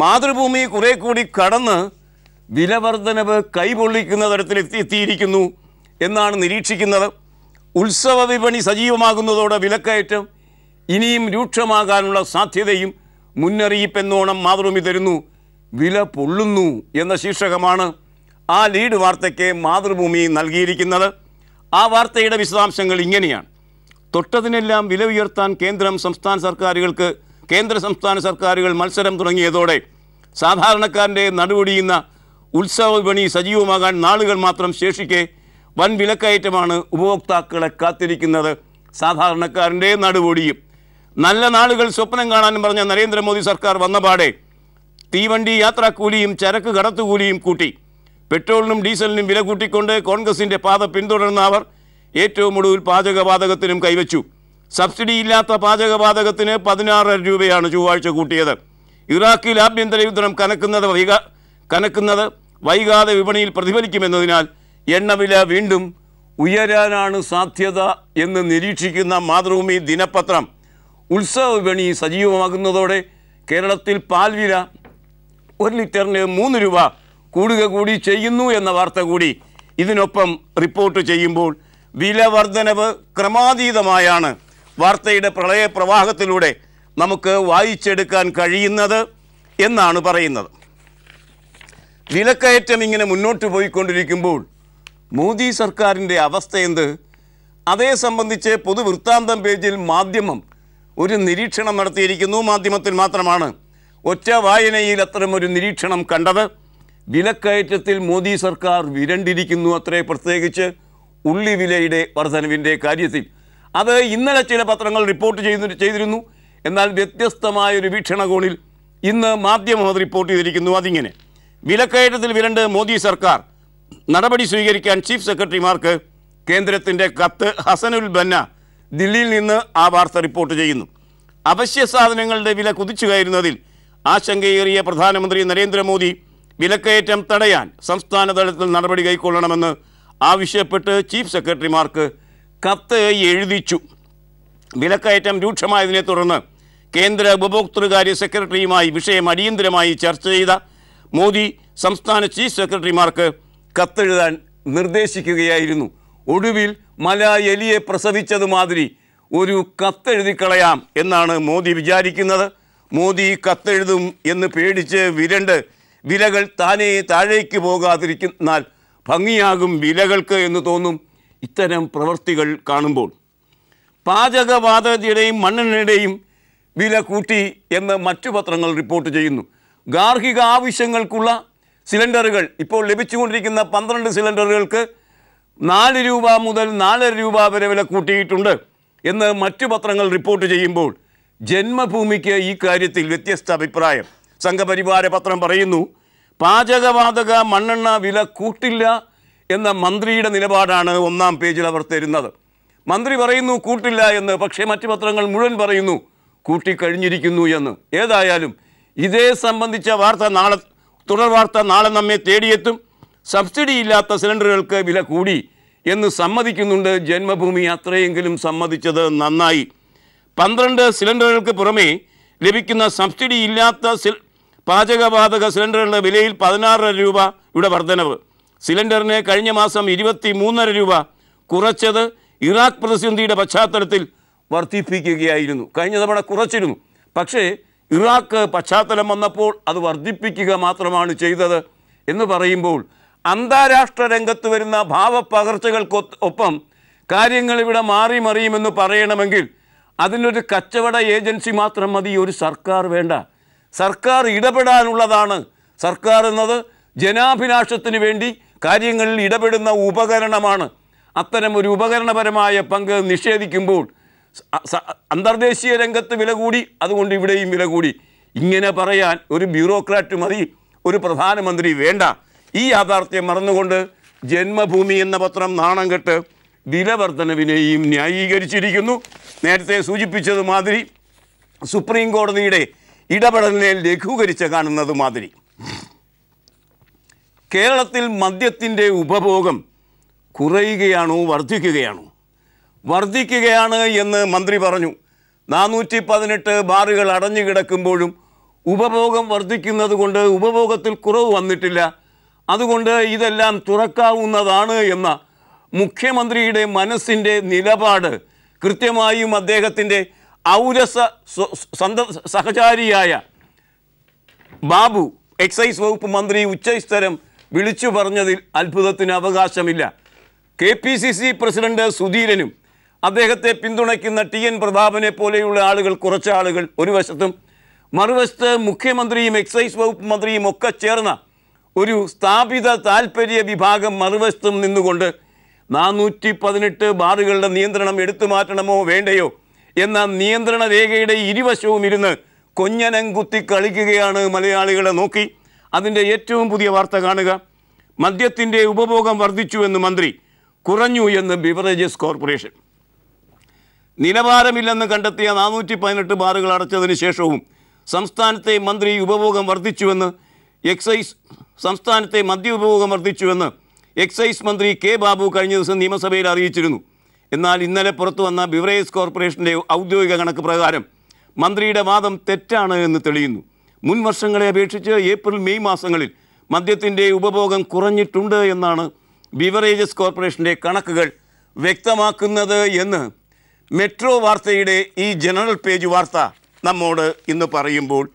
മാതൃഭൂമി കുറെ കൂടി കടന്ന് വിലവർധനവ് കൈപൊള്ളിക്കുന്ന തരത്തിൽ എത്തി എത്തിയിരിക്കുന്നു എന്നാണ് നിരീക്ഷിക്കുന്നത് ഉത്സവ വിപണി സജീവമാകുന്നതോടെ വിലക്കയറ്റം ഇനിയും രൂക്ഷമാകാനുള്ള സാധ്യതയും മുന്നറിയിപ്പെന്നോണം മാതൃഭൂമി തരുന്നു വില പൊള്ളുന്നു എന്ന ശീർഷകമാണ് ആ ലീഡ് വാർത്തയ്ക്ക് മാതൃഭൂമി നൽകിയിരിക്കുന്നത് ആ വാർത്തയുടെ വിശദാംശങ്ങൾ ഇങ്ങനെയാണ് തൊട്ടതിനെല്ലാം വില ഉയർത്താൻ കേന്ദ്രം സംസ്ഥാന സർക്കാരുകൾക്ക് കേന്ദ്ര സംസ്ഥാന സർക്കാരുകൾ മത്സരം തുടങ്ങിയതോടെ സാധാരണക്കാരൻ്റെ നടുപൊടിയുന്ന ഉത്സവ വിപണി സജീവമാകാൻ നാളുകൾ മാത്രം ശേഷിക്കെ വൻ വിലക്കയറ്റമാണ് ഉപഭോക്താക്കളെ കാത്തിരിക്കുന്നത് സാധാരണക്കാരൻ്റെ നടുപൊടിയും നല്ല നാളുകൾ സ്വപ്നം കാണാനും പറഞ്ഞ നരേന്ദ്രമോദി സർക്കാർ വന്നപാടെ തീവണ്ടി യാത്രാക്കൂലിയും ചരക്ക് കടത്തുകൂലിയും കൂട്ടി പെട്രോളിനും ഡീസലിനും വില കൂട്ടിക്കൊണ്ട് കോൺഗ്രസിൻ്റെ പാത പിന്തുടർന്ന അവർ ഏറ്റവും ഒടുവിൽ പാചകവാതകത്തിനും കൈവച്ചു സബ്സിഡി ഇല്ലാത്ത പാചകവാതകത്തിന് പതിനാറ് രൂപയാണ് ചൊവ്വാഴ്ച കൂട്ടിയത് ഇറാഖിൽ ആഭ്യന്തര യുദ്ധം കനക്കുന്നത് വൈകാ കനക്കുന്നത് വൈകാതെ വിപണിയിൽ പ്രതിഫലിക്കുമെന്നതിനാൽ എണ്ണവില വീണ്ടും ഉയരാനാണ് സാധ്യത എന്ന് നിരീക്ഷിക്കുന്ന മാതൃഭൂമി ദിനപത്രം ഉത്സവ വിപണി സജീവമാകുന്നതോടെ കേരളത്തിൽ പാൽ വില ഒരു ലിറ്ററിന് മൂന്ന് രൂപ കൂടുക കൂടി ചെയ്യുന്നു എന്ന വാർത്ത കൂടി ഇതിനൊപ്പം റിപ്പോർട്ട് ചെയ്യുമ്പോൾ വില വർധനവ് ക്രമാതീതമായാണ് വാർത്തയുടെ പ്രളയ പ്രവാഹത്തിലൂടെ നമുക്ക് വായിച്ചെടുക്കാൻ കഴിയുന്നത് എന്നാണ് പറയുന്നത് വിലക്കയറ്റം ഇങ്ങനെ മുന്നോട്ട് പോയിക്കൊണ്ടിരിക്കുമ്പോൾ മോദി സർക്കാരിൻ്റെ അവസ്ഥ എന്ത് അതേ സംബന്ധിച്ച് പൊതുവൃത്താന്തം പേജിൽ മാധ്യമം ഒരു നിരീക്ഷണം നടത്തിയിരിക്കുന്നു മാധ്യമത്തിൽ മാത്രമാണ് ഒറ്റ വായനയിൽ അത്തരം ഒരു നിരീക്ഷണം കണ്ടത് വിലക്കയറ്റത്തിൽ മോദി സർക്കാർ വിരണ്ടിരിക്കുന്നു അത്രേ പ്രത്യേകിച്ച് ഉള്ളി വിലയുടെ വർധനവിൻ്റെ കാര്യത്തിൽ അത് ഇന്നലെ ചില പത്രങ്ങൾ റിപ്പോർട്ട് ചെയ്തു ചെയ്തിരുന്നു എന്നാൽ വ്യത്യസ്തമായ ഒരു വീക്ഷണകോണിൽ ഇന്ന് മാധ്യമം അത് റിപ്പോർട്ട് ചെയ്തിരിക്കുന്നു അതിങ്ങനെ വിലക്കയറ്റത്തിൽ വിരണ്ട് മോദി സർക്കാർ നടപടി സ്വീകരിക്കാൻ ചീഫ് സെക്രട്ടറിമാർക്ക് കേന്ദ്രത്തിൻ്റെ കത്ത് ഹസനുൽ ബന്ന ദില്ലിയിൽ നിന്ന് ആ വാർത്ത റിപ്പോർട്ട് ചെയ്യുന്നു അവശ്യ സാധനങ്ങളുടെ വില കുതിച്ചു കയറുന്നതിൽ ആശങ്കയേറിയ പ്രധാനമന്ത്രി നരേന്ദ്രമോദി വിലക്കയറ്റം തടയാൻ സംസ്ഥാന തലത്തിൽ നടപടി കൈക്കൊള്ളണമെന്ന് ആവശ്യപ്പെട്ട് ചീഫ് സെക്രട്ടറിമാർക്ക് കത്ത് എഴുതിച്ചു വിലക്കയറ്റം രൂക്ഷമായതിനെ തുടർന്ന് കേന്ദ്ര ഉപഭോക്തൃകാര്യ സെക്രട്ടറിയുമായി വിഷയം അടിയന്തരമായി ചർച്ച ചെയ്ത മോദി സംസ്ഥാന ചീഫ് സെക്രട്ടറിമാർക്ക് കത്തെഴുതാൻ നിർദ്ദേശിക്കുകയായിരുന്നു ഒടുവിൽ മല എലിയെ പ്രസവിച്ചതുമാതിരി ഒരു കത്തെഴുതിക്കളയാം എന്നാണ് മോദി വിചാരിക്കുന്നത് മോദി കത്തെഴുതും എന്ന് പേടിച്ച് വിരണ്ട് വിലകൾ താനേ താഴേക്ക് പോകാതിരിക്കുന്നാൽ ഭംഗിയാകും വിലകൾക്ക് എന്ന് തോന്നും ഇത്തരം പ്രവൃത്തികൾ കാണുമ്പോൾ പാചകവാതകയുടെയും മണ്ണെണ്ണയുടെയും വില കൂട്ടി എന്ന് മറ്റു പത്രങ്ങൾ റിപ്പോർട്ട് ചെയ്യുന്നു ഗാർഹിക ആവശ്യങ്ങൾക്കുള്ള സിലിണ്ടറുകൾ ഇപ്പോൾ ലഭിച്ചുകൊണ്ടിരിക്കുന്ന പന്ത്രണ്ട് സിലിണ്ടറുകൾക്ക് നാല് രൂപ മുതൽ നാലര രൂപ വരെ വില കൂട്ടിയിട്ടുണ്ട് എന്ന് മറ്റു പത്രങ്ങൾ റിപ്പോർട്ട് ചെയ്യുമ്പോൾ ജന്മഭൂമിക്ക് ഈ കാര്യത്തിൽ വ്യത്യസ്ത അഭിപ്രായം സംഘപരിവാര പത്രം പറയുന്നു പാചകവാതക മണ്ണെണ്ണ വില കൂട്ടില്ല എന്ന മന്ത്രിയുടെ നിലപാടാണ് ഒന്നാം പേജിൽ അവർ തരുന്നത് മന്ത്രി പറയുന്നു കൂട്ടില്ല എന്ന് പക്ഷേ മറ്റ് പത്രങ്ങൾ മുഴുവൻ പറയുന്നു കൂട്ടിക്കഴിഞ്ഞിരിക്കുന്നു എന്ന് ഏതായാലും ഇതേ സംബന്ധിച്ച വാർത്ത നാളെ തുടർ വാർത്ത നാളെ നമ്മെ തേടിയെത്തും സബ്സിഡി ഇല്ലാത്ത സിലിണ്ടറുകൾക്ക് വില കൂടി എന്ന് സമ്മതിക്കുന്നുണ്ട് ജന്മഭൂമി അത്രയെങ്കിലും സമ്മതിച്ചത് നന്നായി പന്ത്രണ്ട് സിലിണ്ടറുകൾക്ക് പുറമേ ലഭിക്കുന്ന സബ്സിഡി ഇല്ലാത്ത സിൽ പാചകവാതക സിലിണ്ടറുകളുടെ വിലയിൽ പതിനാറര രൂപയുടെ വർധനവ് സിലിണ്ടറിന് കഴിഞ്ഞ മാസം ഇരുപത്തി മൂന്നര രൂപ കുറച്ചത് ഇറാഖ് പ്രതിസന്ധിയുടെ പശ്ചാത്തലത്തിൽ വർദ്ധിപ്പിക്കുകയായിരുന്നു കഴിഞ്ഞ തവണ കുറച്ചിരുന്നു പക്ഷേ ഇറാഖ് പശ്ചാത്തലം വന്നപ്പോൾ അത് വർദ്ധിപ്പിക്കുക മാത്രമാണ് ചെയ്തത് എന്ന് പറയുമ്പോൾ അന്താരാഷ്ട്ര രംഗത്ത് വരുന്ന ഭാവപ്പകർച്ചകൾക്ക് ഒപ്പം കാര്യങ്ങൾ ഇവിടെ മാറി മറിയുമെന്ന് പറയണമെങ്കിൽ അതിനൊരു കച്ചവട ഏജൻസി മാത്രം മതി ഒരു സർക്കാർ വേണ്ട സർക്കാർ ഇടപെടാനുള്ളതാണ് സർക്കാർ എന്നത് ജനാഭിലാഷത്തിന് വേണ്ടി കാര്യങ്ങളിൽ ഇടപെടുന്ന ഉപകരണമാണ് അത്തരം ഒരു ഉപകരണപരമായ പങ്ക് നിഷേധിക്കുമ്പോൾ അന്തർദേശീയ രംഗത്ത് വില കൂടി അതുകൊണ്ട് ഇവിടെയും വില കൂടി ഇങ്ങനെ പറയാൻ ഒരു ബ്യൂറോക്രാറ്റ് മതി ഒരു പ്രധാനമന്ത്രി വേണ്ട ഈ യാഥാർത്ഥ്യം മറന്നുകൊണ്ട് ജന്മഭൂമി എന്ന പത്രം നാണം കെട്ട് വിലവർദ്ധനവിനെയും ന്യായീകരിച്ചിരിക്കുന്നു നേരത്തെ സൂചിപ്പിച്ചതുമാതിരി സുപ്രീം കോടതിയുടെ ഇടപെടലിനെ ലഘൂകരിച്ച് കാണുന്നത് മാതിരി കേരളത്തിൽ മദ്യത്തിൻ്റെ ഉപഭോഗം കുറയുകയാണോ വർദ്ധിക്കുകയാണോ വർദ്ധിക്കുകയാണ് എന്ന് മന്ത്രി പറഞ്ഞു നാനൂറ്റി പതിനെട്ട് ബാറുകൾ അടഞ്ഞു കിടക്കുമ്പോഴും ഉപഭോഗം വർദ്ധിക്കുന്നത് കൊണ്ട് ഉപഭോഗത്തിൽ കുറവ് വന്നിട്ടില്ല അതുകൊണ്ട് ഇതെല്ലാം തുറക്കാവുന്നതാണ് എന്ന മുഖ്യമന്ത്രിയുടെ മനസ്സിൻ്റെ നിലപാട് കൃത്യമായും അദ്ദേഹത്തിൻ്റെ ഔരസ സന്ത സഹചാരിയായ ബാബു എക്സൈസ് വകുപ്പ് മന്ത്രി ഉച്ചസ്ഥരം വിളിച്ചു പറഞ്ഞതിൽ അത്ഭുതത്തിന് അവകാശമില്ല K P C C president സുധീരനും അദ്ദേഹത്തെ പിന്തുണയ്ക്കുന്ന ടി എൻ പ്രതാപനെ പോലെയുള്ള ആളുകൾ കുറച്ച് ആളുകൾ ഒരു വശത്തും മറുവശത്ത് മുഖ്യമന്ത്രിയും എക്സൈസ് വകുപ്പ് മന്ത്രിയും ഒക്കെ ചേർന്ന ഒരു സ്ഥാപിത താൽപ്പര്യ വിഭാഗം മറുവശത്തും നിന്നുകൊണ്ട് നാനൂറ്റി പതിനെട്ട് ബാറുകളുടെ നിയന്ത്രണം എടുത്തു മാറ്റണമോ വേണ്ടയോ എന്ന നിയന്ത്രണ രേഖയുടെ ഇരുവശവും ഇരുന്ന് കൊഞ്ഞനം കുത്തി കളിക്കുകയാണ് മലയാളികളെ നോക്കി അതിൻ്റെ ഏറ്റവും പുതിയ വാർത്ത കാണുക മദ്യത്തിൻ്റെ ഉപഭോഗം വർദ്ധിച്ചു എന്ന് മന്ത്രി കുറഞ്ഞു എന്ന് ബിവറേജസ് കോർപ്പറേഷൻ നിലവാരമില്ലെന്ന് കണ്ടെത്തിയ നാനൂറ്റി പതിനെട്ട് ബാറുകൾ അടച്ചതിന് ശേഷവും സംസ്ഥാനത്തെ മന്ത്രി ഉപഭോഗം വർദ്ധിച്ചുവെന്ന് എക്സൈസ് സംസ്ഥാനത്തെ മദ്യ ഉപഭോഗം വർദ്ധിച്ചുവെന്ന് എക്സൈസ് മന്ത്രി കെ ബാബു കഴിഞ്ഞ ദിവസം നിയമസഭയിൽ അറിയിച്ചിരുന്നു എന്നാൽ ഇന്നലെ പുറത്തു വന്ന ബിവറേജസ് കോർപ്പറേഷൻ്റെ ഔദ്യോഗിക കണക്ക് പ്രകാരം മന്ത്രിയുടെ വാദം തെറ്റാണ് എന്ന് തെളിയുന്നു മുൻ വർഷങ്ങളെ അപേക്ഷിച്ച് ഏപ്രിൽ മെയ് മാസങ്ങളിൽ മദ്യത്തിൻ്റെ ഉപഭോഗം കുറഞ്ഞിട്ടുണ്ട് എന്നാണ് ബിവറേജസ് കോർപ്പറേഷൻ്റെ കണക്കുകൾ വ്യക്തമാക്കുന്നത് എന്ന് മെട്രോ വാർത്തയുടെ ഈ ജനറൽ പേജ് വാർത്ത നമ്മോട് ഇന്ന് പറയുമ്പോൾ